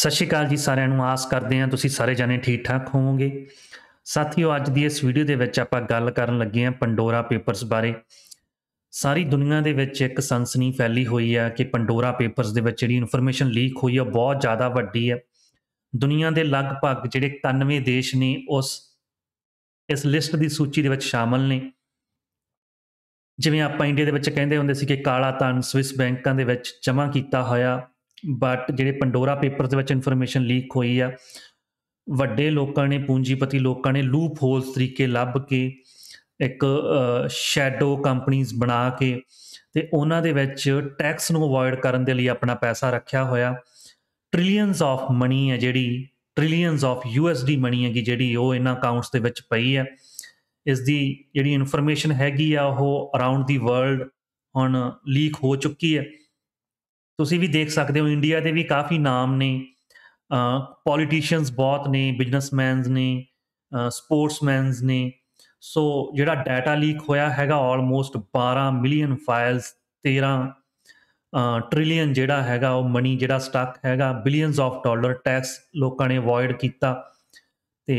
ਸਤਿ ਸ਼੍ਰੀ ਅਕਾਲ ਜੀ ਸਾਰਿਆਂ ਨੂੰ ਆਸ ਕਰਦੇ ਹਾਂ ਤੁਸੀਂ ਸਾਰੇ ਜਾਨੇ ਠੀਕ ਠਾਕ ਹੋਵੋਗੇ ਸਾਥੀਓ ਅੱਜ ਦੀ ਇਸ ਵੀਡੀਓ ਦੇ ਵਿੱਚ ਆਪਾਂ ਗੱਲ ਕਰਨ ਲੱਗੇ ਹਾਂ ਪੰਡੋਰਾ ਪੇਪਰਸ ਬਾਰੇ ਸਾਰੀ ਦੁਨੀਆ ਦੇ ਵਿੱਚ ਇੱਕ ਸੰਸਨੀ ਫੈਲੀ ਹੋਈ ਹੈ ਕਿ ਪੰਡੋਰਾ ਪੇਪਰਸ ਦੇ ਵਿੱਚ ਜਿਹੜੀ ਇਨਫੋਰਮੇਸ਼ਨ ਲੀਕ ਹੋਈ ਹੈ ਬਹੁਤ ਜ਼ਿਆਦਾ ਵੱਡੀ ਹੈ ਦੁਨੀਆ ਦੇ ਲਗਭਗ ਜਿਹੜੇ 91 ਦੇਸ਼ ਨੇ ਉਸ ਇਸ ਲਿਸਟ ਦੀ ਸੂਚੀ ਦੇ ਵਿੱਚ ਸ਼ਾਮਲ ਨੇ ਜਿਵੇਂ ਆਪਾਂ ਇੰਡੀਆ ਦੇ ਵਿੱਚ ਕਹਿੰਦੇ ਹੁੰਦੇ ਸੀ ਕਿ ਕਾਲਾ ਧਨ ਸਵਿਸ ਬੈਂਕਾਂ ਦੇ ਵਿੱਚ ਜਮ੍ਹਾਂ ਕੀਤਾ ਹੋਇਆ ਬਟ ਜਿਹੜੇ ਪੰਡੋਰਾ ਪੇਪਰਸ ਦੇ ਵਿੱਚ ਇਨਫੋਰਮੇਸ਼ਨ ਲੀਕ ਹੋਈ ਆ ਵੱਡੇ ਲੋਕਾਂ ਨੇ ਪੂੰਜੀਪਤੀ ਲੋਕਾਂ ਨੇ ਲੂਪ ਹੋਲਸ ਤਰੀਕੇ ਲੱਭ ਕੇ ਇੱਕ ਸ਼ੈਡੋ ਕੰਪਨੀਆਂ ਬਣਾ ਕੇ ਤੇ ਉਹਨਾਂ ਦੇ ਵਿੱਚ ਟੈਕਸ ਨੂੰ ਅਵੋਇਡ ਕਰਨ ਦੇ ਲਈ ਆਪਣਾ ਪੈਸਾ ਰੱਖਿਆ ਹੋਇਆ ਟ੍ਰਿਲੀਅਨਸ ਆਫ ਮਨੀ ਹੈ ਜਿਹੜੀ ਟ੍ਰਿਲੀਅਨਸ ਆਫ ਯੂਐਸਡੀ ਮਨੀ ਹੈ ਕਿ ਜਿਹੜੀ ਉਹ ਇਹਨਾਂ ਅਕਾਊਂਟਸ ਦੇ ਵਿੱਚ ਪਈ ਹੈ ਇਸ ਦੀ ਜਿਹੜੀ ਇਨਫੋਰਮੇਸ਼ਨ ਹੈਗੀ ਆ ਉਹ ਅਰਾਊਂਡ ਦੀ ਵਰਲਡ ਹੁਣ ਲੀਕ ਹੋ ਚੁੱਕੀ ਹੈ ਤੁਸੀਂ ਵੀ ਦੇਖ ਸਕਦੇ ਹੋ ਇੰਡੀਆ ਦੇ ਵੀ ਕਾਫੀ ਨਾਮ ਨੇ ਪੋਲੀਟੀਸ਼ੀਅਨਸ ਬਹੁਤ ਨੇ ਬਿਜ਼ਨਸਮੈਨਸ ਨੇ ਸਪੋਰਟਸਮੈਨਸ ਨੇ ਸੋ ਜਿਹੜਾ ਡਾਟਾ ਲੀਕ ਹੋਇਆ ਹੈਗਾ ਆਲਮੋਸਟ 12 ਮਿਲੀਅਨ ਫਾਈਲਸ 13 ਟ੍ਰਿਲੀਅਨ ਜਿਹੜਾ ਹੈਗਾ ਉਹ ਮਨੀ ਜਿਹੜਾ ਸਟਕ ਹੈਗਾ ਬਿਲੀਅਨਸ ਆਫ ਡਾਲਰ ਟੈਕਸ ਲੋਕਾਂ ਨੇ ਅਵੋਇਡ ਕੀਤਾ ਤੇ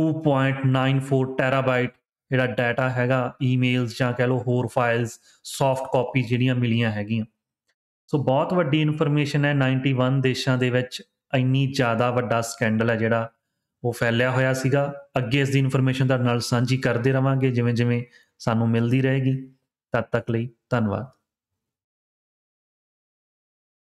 2.94 ਟੈਰਾਬਾਈਟ ਜਿਹੜਾ ਡਾਟਾ ਹੈਗਾ ਈਮੇਲਸ ਜਾਂ ਕਹਿ ਲਓ ਹੋਰ ਫਾਈਲਸ ਸੌਫਟ ਕਾਪੀ ਜਿਹੜੀਆਂ ਮਿਲੀਆਂ ਹੈਗੀਆਂ ਸੋ ਬਹੁਤ ਵੱਡੀ ਇਨਫੋਰਮੇਸ਼ਨ ਹੈ 91 ਦੇਸ਼ਾਂ ਦੇ ਵਿੱਚ ਇੰਨੀ ਜ਼ਿਆਦਾ ਵੱਡਾ ਸਕੈਂਡਲ ਹੈ ਜਿਹੜਾ ਉਹ ਫੈਲਿਆ ਹੋਇਆ ਸੀਗਾ ਅੱਗੇ ਇਸ ਦੀ ਇਨਫੋਰਮੇਸ਼ਨ ਤੁਹਾਡੇ ਨਾਲ ਸਾਂਝੀ ਕਰਦੇ ਰਵਾਂਗੇ ਜਿਵੇਂ ਜਿਵੇਂ ਸਾਨੂੰ ਮਿਲਦੀ ਰਹੇਗੀ ਤਦ ਤੱਕ ਲਈ ਧੰਨਵਾਦ